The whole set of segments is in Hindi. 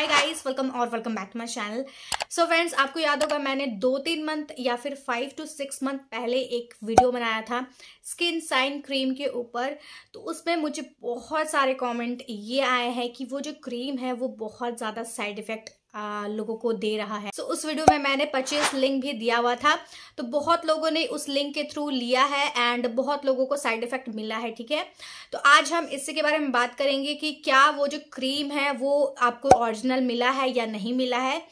हाय गाइस वेलकम और welcome back to my channel so friends आपको याद होगा मैंने दो तीन मंथ या फिर फाइव टू सिक्स मंथ पहले एक वीडियो बनाया था स्किन साइन क्रीम के ऊपर तो उसमें मुझे बहुत सारे कमेंट ये आए हैं कि वो जो क्रीम है वो बहुत ज़्यादा साइड इफ़ेक्ट आ, लोगों को दे रहा है सो so, उस वीडियो में मैंने परचेज लिंक भी दिया हुआ था तो बहुत लोगों ने उस लिंक के थ्रू लिया है एंड बहुत लोगों को साइड इफेक्ट मिला है ठीक है तो आज हम इससे के बारे में बात करेंगे कि क्या वो जो क्रीम है वो आपको ओरिजिनल मिला है या नहीं मिला है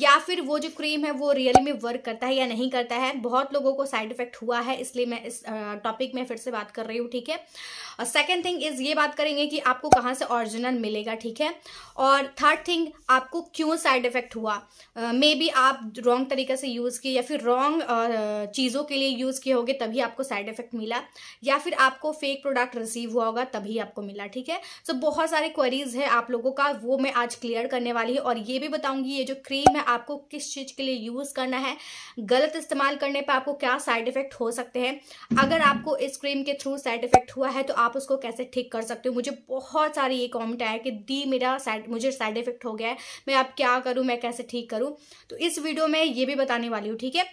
या फिर वो जो क्रीम है वो रियली में वर्क करता है या नहीं करता है बहुत लोगों को साइड इफेक्ट हुआ है इसलिए मैं इस टॉपिक में फिर से बात कर रही हूँ ठीक है और सेकेंड थिंग इज़ ये बात करेंगे कि आपको कहाँ से ऑरिजिनल मिलेगा ठीक है और थर्ड थिंग आपको क्यों साइड इफेक्ट हुआ मे बी आप रॉन्ग तरीके से यूज़ किए या फिर रॉन्ग uh, चीज़ों के लिए यूज़ किए होगे तभी आपको साइड इफेक्ट मिला या फिर आपको फेक प्रोडक्ट रिसीव हुआ होगा तभी आपको मिला ठीक है सो so, बहुत सारे क्वेरीज है आप लोगों का वो मैं आज क्लियर करने वाली हूँ और ये भी बताऊंगी ये जो क्रीम है आपको किस चीज़ के लिए यूज़ करना है गलत इस्तेमाल करने पर आपको क्या साइड इफेक्ट हो सकते हैं अगर आपको इस क्रीम के थ्रू साइड इफेक्ट हुआ है तो आप उसको कैसे ठीक कर सकते हो मुझे बहुत सारी ये कॉमेंट आया कि दी मेरा साइड मुझे साइड इफेक्ट हो गया है मैं आप क्या करूं मैं कैसे ठीक करूं तो इस वीडियो में ये भी बताने वाली हूँ ठीक है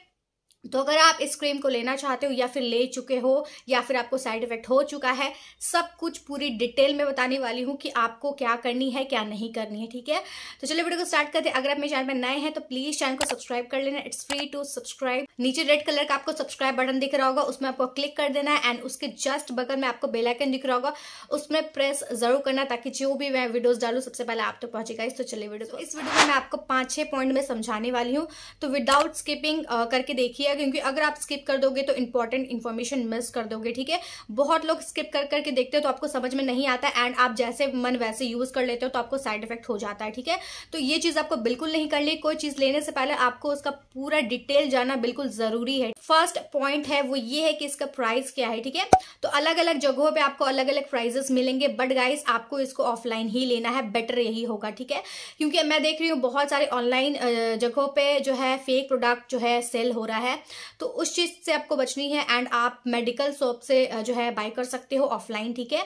तो अगर आप इस क्रीम को लेना चाहते हो या फिर ले चुके हो या फिर आपको साइड इफेक्ट हो चुका है सब कुछ पूरी डिटेल में बताने वाली हूँ कि आपको क्या करनी है क्या नहीं करनी है ठीक है तो चलिए वीडियो को स्टार्ट करते हैं अगर आप मेरे चैनल में नए हैं तो प्लीज चैनल को सब्सक्राइब कर लेना इट्स फ्री टू सब्सक्राइब नीचे रेड कलर का आपको सब्सक्राइब बटन दिख रहा होगा उसमें आपको क्लिक कर देना है एंड उसके जस्ट बगल में आपको बेलाइकन दिख रहा होगा उसमें प्रेस जरूर करना ताकि जो भी मैं वीडियोज डालू सबसे पहले आप तो पहुंचेगा इस तो चलिए वीडियो को इस वीडियो में मैं आपको पांच छह पॉइंट में समझाने वाली हूँ तो विदाउट स्किपिंग करके देखिए कीजिएगा क्योंकि अगर आप स्किप कर दोगे तो इंपॉर्टेंट इन्फॉर्मेशन मिस कर दोगे ठीक है बहुत लोग स्किप कर करके देखते हो तो आपको समझ में नहीं आता एंड आप जैसे मन वैसे यूज कर लेते हो तो आपको साइड इफेक्ट हो जाता है ठीक है तो ये चीज आपको बिल्कुल नहीं कर ली कोई चीज लेने से पहले आपको उसका पूरा डिटेल जाना बिल्कुल जरूरी है फर्स्ट पॉइंट है वो ये है कि इसका प्राइस क्या है ठीक है तो अलग अलग जगहों पर आपको अलग अलग प्राइजेस मिलेंगे बट गाइस आपको इसको ऑफलाइन ही लेना है बेटर यही होगा ठीक है क्योंकि मैं देख रही हूँ बहुत सारे ऑनलाइन जगहों पे जो है फेक प्रोडक्ट जो है सेल हो रहा है तो उस चीज़ से आपको बचनी है एंड आप मेडिकल शॉप से जो है बाई कर सकते हो ऑफलाइन ठीक है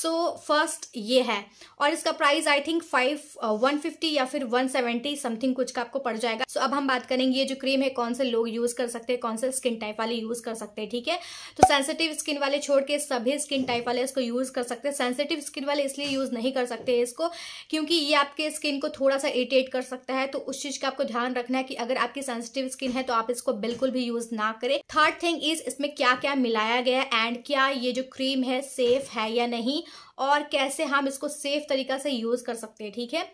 सो फर्स्ट ये है और इसका price I think five one fifty या फिर वन सेवेंटी समथिंग कुछ का आपको पड़ जाएगा सो so, अब हम बात करेंगे ये जो क्रीम है कौन से लोग यूज़ कर सकते हैं कौन से स्किन टाइप वाले यूज़ कर सकते हैं ठीक है तो सेंसिटिव स्किन वाले छोड़ के सभी स्किन टाइप वाले इसको यूज़ कर सकते हैं सेंसिटिव स्किन वाले इसलिए यूज़ नहीं कर सकते इसको क्योंकि ये आपके स्किन को थोड़ा सा इरिटेट कर सकता है तो उस चीज़ का आपको ध्यान रखना है कि अगर आपकी सेंसिटिव स्किन है तो आप इसको बिल्कुल भी यूज ना करें थर्ड थिंग इज इसमें क्या क्या मिलाया गया एंड क्या ये जो क्रीम है सेफ है या नहीं और कैसे हम इसको सेफ तरीका से यूज़ कर सकते हैं ठीक है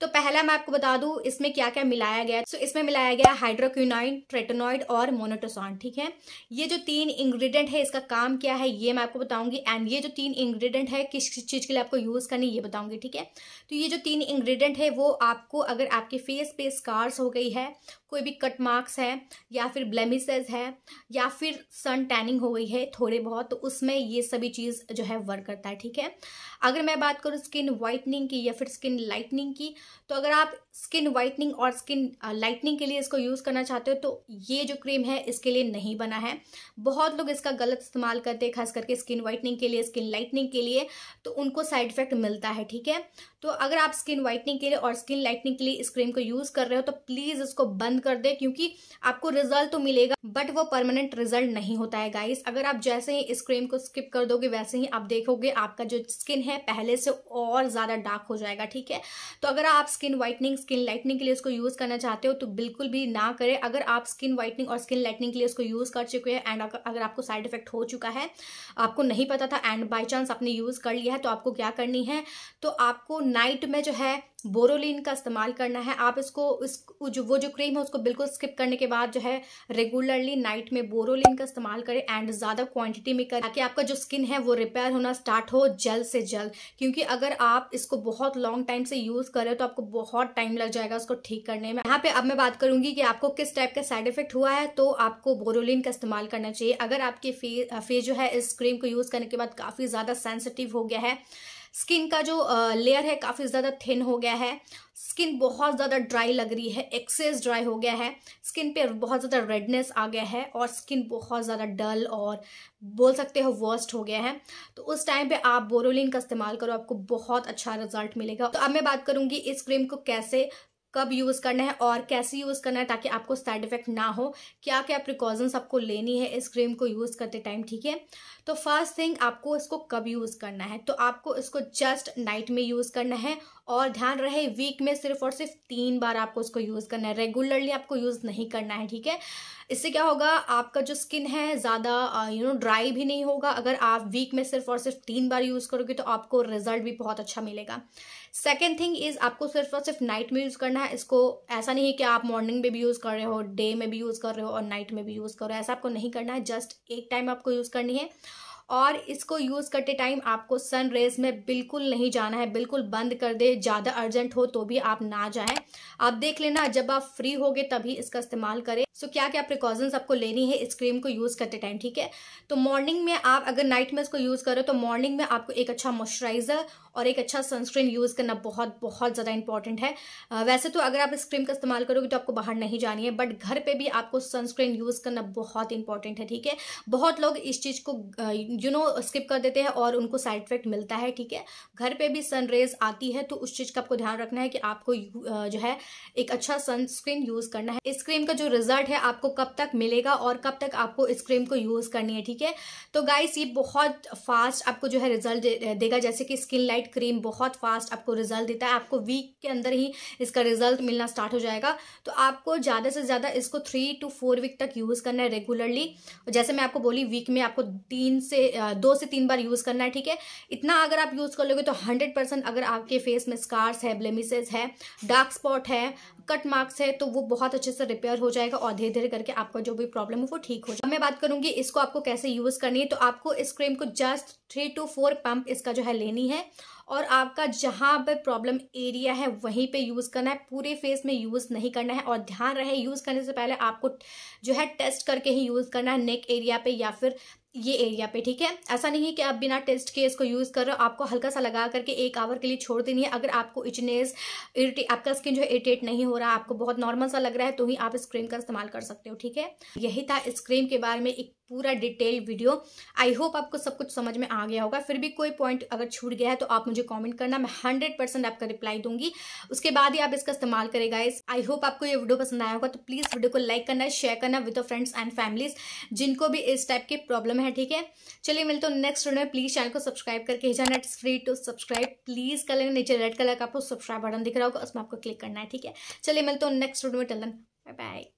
तो पहला मैं आपको बता दूं इसमें क्या क्या मिलाया गया है so, तो इसमें मिलाया गया हाइड्रोक्यूनाइन ट्रेटोनॉइड और मोनोटोसॉन ठीक है ये जो तीन इंग्रेडिएंट है इसका काम क्या है ये मैं आपको बताऊंगी एंड ये जो तीन इंग्रेडिएंट है किस चीज़ के लिए आपको यूज़ करनी ये बताऊंगी ठीक है तो ये जो तीन इंग्रेडिएंट है वो आपको अगर आपके फेस पे स्कार्स हो गई है कोई भी कट मार्क्स है या फिर ब्लेमिसेज है या फिर सन टैनिंग हो गई है थोड़े बहुत तो उसमें ये सभी चीज़ जो है वर्क करता है ठीक है अगर मैं बात करूँ स्किन वाइटनिंग की या फिर स्किन लाइटनिंग की तो अगर आप स्किन वाइटनिंग और स्किन लाइटनिंग के लिए इसको यूज़ करना चाहते हो तो ये जो क्रीम है इसके लिए नहीं बना है बहुत लोग इसका गलत इस्तेमाल करते हैं खास करके स्किन वाइटनिंग के लिए स्किन लाइटनिंग के लिए तो उनको साइड इफेक्ट मिलता है ठीक है तो अगर आप स्किन वाइटनिंग के लिए और स्किन लाइटनिंग के लिए इस क्रीम को यूज़ कर रहे हो तो प्लीज़ इसको बंद कर दे क्योंकि आपको रिजल्ट तो मिलेगा बट वो परमानेंट रिजल्ट नहीं होता है गाइस अगर आप जैसे ही इस क्रीम को स्किप कर दोगे वैसे ही आप देखोगे आपका जो स्किन है पहले से और ज़्यादा डार्क हो जाएगा ठीक है तो अगर आप स्किन वाइटनिंग स्किन लाइटनिंग के लिए इसको यूज़ करना चाहते हो तो बिल्कुल भी ना करें अगर आप स्किन वाइटनिंग और स्किन लाइटनिंग के लिए इसको यूज़ कर चुके हैं एंड अगर आपको साइड इफेक्ट हो चुका है आपको नहीं पता था एंड बाई चांस आपने यूज़ कर लिया है तो आपको क्या करनी है तो आपको नाइट में जो है बोरोलिन का इस्तेमाल करना है आप इसको इस जो वो जो क्रीम है उसको बिल्कुल स्किप करने के बाद जो है रेगुलरली नाइट में बोरोलिन का इस्तेमाल करें एंड ज़्यादा क्वांटिटी में करें ताकि आपका जो स्किन है वो रिपेयर होना स्टार्ट हो जल्द से जल्द क्योंकि अगर आप इसको बहुत लॉन्ग टाइम से यूज़ करें तो आपको बहुत टाइम लग जाएगा उसको ठीक करने में यहाँ पे अब मैं बात करूंगी कि आपको किस टाइप का साइड इफेक्ट हुआ है तो आपको बोरोलिन का इस्तेमाल करना चाहिए अगर आपके फेस जो है इस क्रीम को यूज़ करने के बाद काफ़ी ज़्यादा सेंसिटिव हो गया है स्किन का जो लेयर है काफ़ी ज़्यादा थिन हो गया है स्किन बहुत ज़्यादा ड्राई लग रही है एक्सेस ड्राई हो गया है स्किन पे बहुत ज़्यादा रेडनेस आ गया है और स्किन बहुत ज़्यादा डल और बोल सकते हो वर्स्ट हो गया है तो उस टाइम पे आप बोरोलिन का इस्तेमाल करो आपको बहुत अच्छा रिजल्ट मिलेगा तो अब मैं बात करूँगी इस क्रीम को कैसे कब यूज़ करना है और कैसे यूज़ करना है ताकि आपको साइड इफेक्ट ना हो क्या क्या प्रिकॉशंस आपको लेनी है इस क्रीम को यूज़ करते टाइम ठीक है तो फर्स्ट थिंग आपको इसको कब यूज़ करना है तो आपको इसको जस्ट नाइट में यूज़ करना है और ध्यान रहे वीक में सिर्फ और सिर्फ तीन बार आपको उसको यूज़ करना है रेगुलरली आपको यूज़ नहीं करना है ठीक है इससे क्या होगा आपका जो स्किन है ज़्यादा यू नो ड्राई भी नहीं होगा अगर आप वीक में सिर्फ और सिर्फ तीन बार यूज़ करोगे तो आपको रिजल्ट भी बहुत अच्छा मिलेगा सेकेंड थिंग इज़ आपको सिर्फ और सिर्फ नाइट में यूज़ करना है इसको ऐसा नहीं है कि आप मॉर्निंग में भी यूज़ कर रहे हो डे में भी यूज़ कर रहे हो और नाइट में भी यूज़ कर रहे हो ऐसा आपको नहीं करना है जस्ट एक टाइम आपको यूज़ करनी है और इसको यूज़ करते टाइम आपको सन रेज में बिल्कुल नहीं जाना है बिल्कुल बंद कर दे ज़्यादा अर्जेंट हो तो भी आप ना जाए आप देख लेना जब आप फ्री गए तभी इसका इस्तेमाल करें सो so, क्या क्या प्रिकॉशंस आपको लेनी है इस क्रीम को यूज़ करते टाइम ठीक है तो मॉर्निंग में आप अगर नाइट में इसको यूज़ करो तो मॉर्निंग में आपको एक अच्छा मॉइस्चराइज़र और एक अच्छा सनस्क्रीन यूज़ करना बहुत बहुत ज़्यादा इंपॉर्टेंट है वैसे तो अगर आप इस क्रीम का इस्तेमाल करोगे तो आपको बाहर नहीं जानी है बट घर पर भी आपको सनस्क्रीन यूज़ करना बहुत इंपॉर्टेंट है ठीक है बहुत लोग इस चीज़ को यू नो स्किप कर देते हैं और उनको साइड इफेक्ट मिलता है ठीक है घर पे भी सन रेज आती है तो उस चीज़ का आपको ध्यान रखना है कि आपको जो है एक अच्छा सनस्क्रीन यूज़ करना है इस क्रीम का जो रिजल्ट है आपको कब तक मिलेगा और कब तक आपको इस क्रीम को यूज़ करनी है ठीक है तो गाइस ये बहुत फास्ट आपको जो है रिजल्ट देगा जैसे कि स्किन लाइट क्रीम बहुत फास्ट आपको रिजल्ट देता है आपको वीक के अंदर ही इसका रिजल्ट मिलना स्टार्ट हो जाएगा तो आपको ज़्यादा से ज़्यादा इसको थ्री टू फोर वीक तक यूज़ करना है रेगुलरली जैसे मैं आपको बोली वीक में आपको तीन से दो से तीन बार यूज़ करना है ठीक है इतना अगर आप यूज़ कर लोगे तो हंड्रेड परसेंट अगर आपके फेस में स्कार्स है ब्लेमिसेस है डार्क स्पॉट है कट मार्क्स है तो वो बहुत अच्छे से रिपेयर हो जाएगा और धीरे धीरे करके आपका जो भी प्रॉब्लम है वो ठीक हो जाएगा मैं बात करूंगी इसको आपको कैसे यूज़ करनी है तो आपको इस क्रीम को just three two four pump इसका जो है लेनी है और आपका जहाँ पर प्रॉब्लम एरिया है वहीं पे यूज़ करना है पूरे फेस में यूज़ नहीं करना है और ध्यान रहे यूज़ करने से पहले आपको जो है टेस्ट करके ही यूज़ करना है नेक एरिया पे या फिर ये एरिया पे ठीक है ऐसा नहीं है कि आप बिना टेस्ट के इसको यूज़ कर रहे हो आपको हल्का सा लगा करके एक आवर के लिए छोड़ देनी है अगर आपको इचनेस इरिटे आपका स्किन जो है इरिटेट नहीं हो रहा आपको बहुत नॉर्मल सा लग रहा है तो ही आप इस क्रीम का इस्तेमाल कर सकते हो ठीक है यही था इस क्रीम के बारे में एक पूरा डिटेल वीडियो आई होप आपको सब कुछ समझ में आ गया होगा फिर भी कोई पॉइंट अगर छूट गया है तो आप मुझे कॉमेंट करना मैं हंड्रेड परसेंट आपका रिप्लाई दूंगी उसके बाद ही आप इसका इस्तेमाल करेगा इस आई होप आपको ये वीडियो पसंद आया होगा तो प्लीज़ वीडियो को लाइक करना शेयर करना विद फ्रेंड्स एंड फैमिलीज जिनको भी इस टाइप की प्रॉब्लम प्रॉब्लम है ठीक है चलिए मिलते हो नेक्स्ट वीडियो में प्लीज चैनल को सब्सक्राइब करके हिजा नेट फ्री टू सब्सक्राइब प्लीज कर लेंगे नीचे रेड कलर का आपको सब्सक्राइब बटन दिख रहा होगा उसमें आपको क्लिक करना है ठीक है चलिए मिलते हो नेक्स्ट वीडियो में टलन बाय बाय